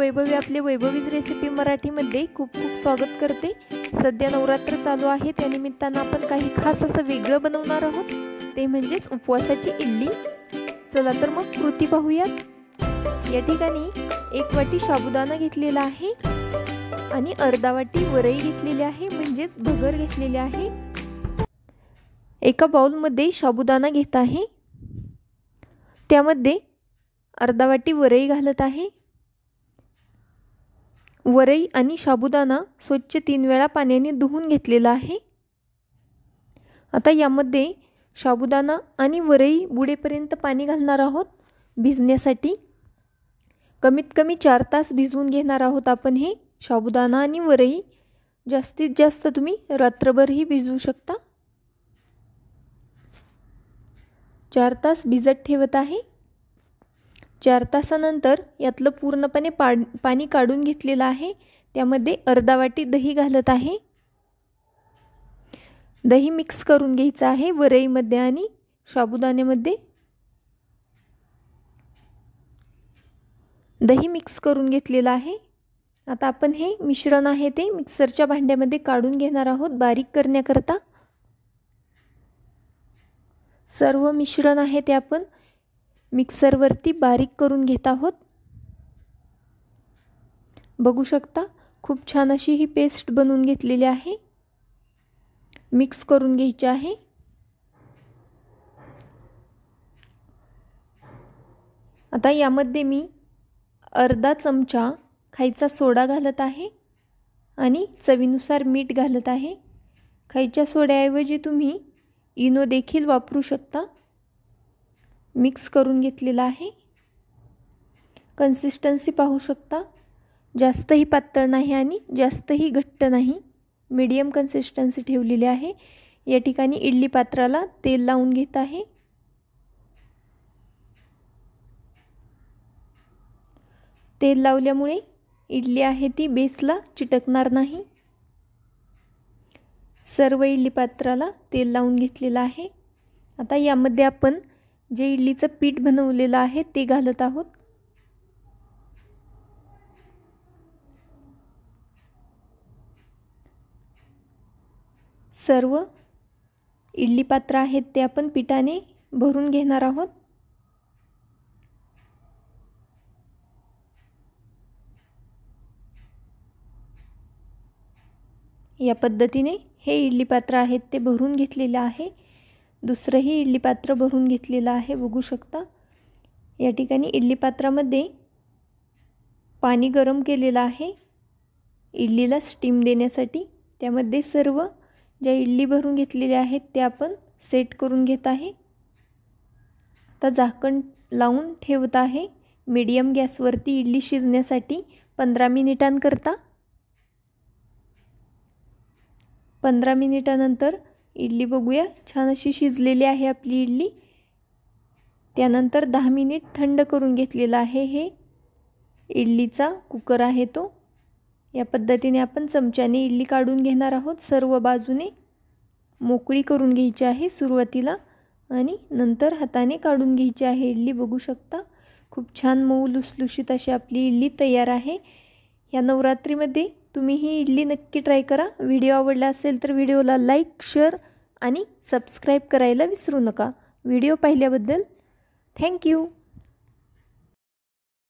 वैभवी आपले वैभवीज रेसिपी मराठीमध्ये खूप खूप स्वागत करते सध्या नवरात्र चालू आहे त्या निमित्तानं आपण काही खास असं वेगळं बनवणार आहोत ते म्हणजेच उपवासाची इडली चला तर मग कृती पाहूयात या ठिकाणी एक वाटी शाबुदाना घेतलेला आहे आणि अर्धा वाटी वरई घेतलेली आहे म्हणजेच भगर घेतलेले आहे एका बाउलमध्ये शाबुदाना घेत आहे त्यामध्ये अर्धा वाटी वरई घालत आहे वरई आणि शाबुदाना स्वच्छ तीन वेळा पाण्याने धुवून घेतलेला आहे आता यामध्ये शाबुदाना आणि वरई बुडेपर्यंत पाणी घालणार आहोत भिजण्यासाठी कमीत कमी चार तास भिजवून घेणार आहोत आपण हे शाबुदाना आणि वरई जास्तीत जास्त तुम्ही रात्रभरही भिजवू शकता चार तास भिजत ठेवत आहे चार तासानंतर यातलं पूर्णपणे पा पाणी काढून घेतलेलं आहे त्यामध्ये अर्धा वाटी दही घालत आहे दही मिक्स करून घ्यायचं आहे वरईमध्ये आणि साबुदाण्यामध्ये दही मिक्स करून घेतलेलं आहे आता आपण हे मिश्रण आहे ते मिक्सरच्या भांड्यामध्ये काढून घेणार आहोत बारीक करण्याकरता सर्व मिश्रण आहे ते आपण मिक्सरवरती बारीक करून घेत आहोत बघू शकता खूप छान अशी ही पेस्ट बनवून घेतलेली आहे मिक्स करून घ्यायची आहे आता यामध्ये मी अर्धा चमचा खायचा सोडा घालत आहे आणि चवीनुसार मीठ घालत आहे खायच्या सोड्याऐवजी तुम्ही इनो देखील वापरू शकता मिक्स करून घेतलेला आहे कन्सिस्टन्सी पाहू शकता जास्तही पातळ नाही आणि जास्तही घट्ट नाही मीडियम कन्सिस्टन्सी ठेवलेली आहे या ठिकाणी इडली पात्राला तेल लावून घेत आहे तेल लावल्यामुळे इडली आहे ती बेसला चिटकणार नाही सर्व इडली पात्राला तेल लावून घेतलेलं आहे आता यामध्ये आपण जे इडलीचं पीठ बनवलेलं आहे ते घालत आहोत सर्व इडली पात्र आहेत ते आपण पिठाने भरून घेणार आहोत या पद्धतीने हे इडली पात्र आहेत ते भरून घेतलेलं आहे दुसरंही इडली पात्र भरून घेतलेलं आहे बघू शकता या ठिकाणी इडली पात्रामध्ये पाणी गरम केलेलं आहे इडलीला स्टीम देण्यासाठी त्यामध्ये सर्व ज्या इडली भरून घेतलेल्या आहेत त्या आपण सेट करून घेत आहे आता झाकण लावून ठेवत आहे मीडियम गॅसवरती इडली शिजण्यासाठी पंधरा मिनिटांकरता पंधरा मिनिटानंतर इडली बघूया छान अशी शिजलेली आहे आपली इडली त्यानंतर दहा मिनिट थंड करून घेतलेलं आहे हे इडलीचा कुकर आहे तो या पद्धतीने आपण चमच्याने इडली काढून घेणार आहोत सर्व बाजूने मोकळी करून घ्यायची आहे सुरुवातीला आणि नंतर हाताने काढून घ्यायची आहे इडली बघू शकता खूप छान मऊ लुसलुशीत अशी आपली इडली तयार आहे या नवरात्रीमध्ये तुम्ही ही इडली नक्की ट्राय करा व्हिडिओ आवडला असेल तर व्हिडिओला लाईक शेअर आणि सबस्क्राईब करायला विसरू नका व्हिडिओ पाहिल्याबद्दल थँक्यू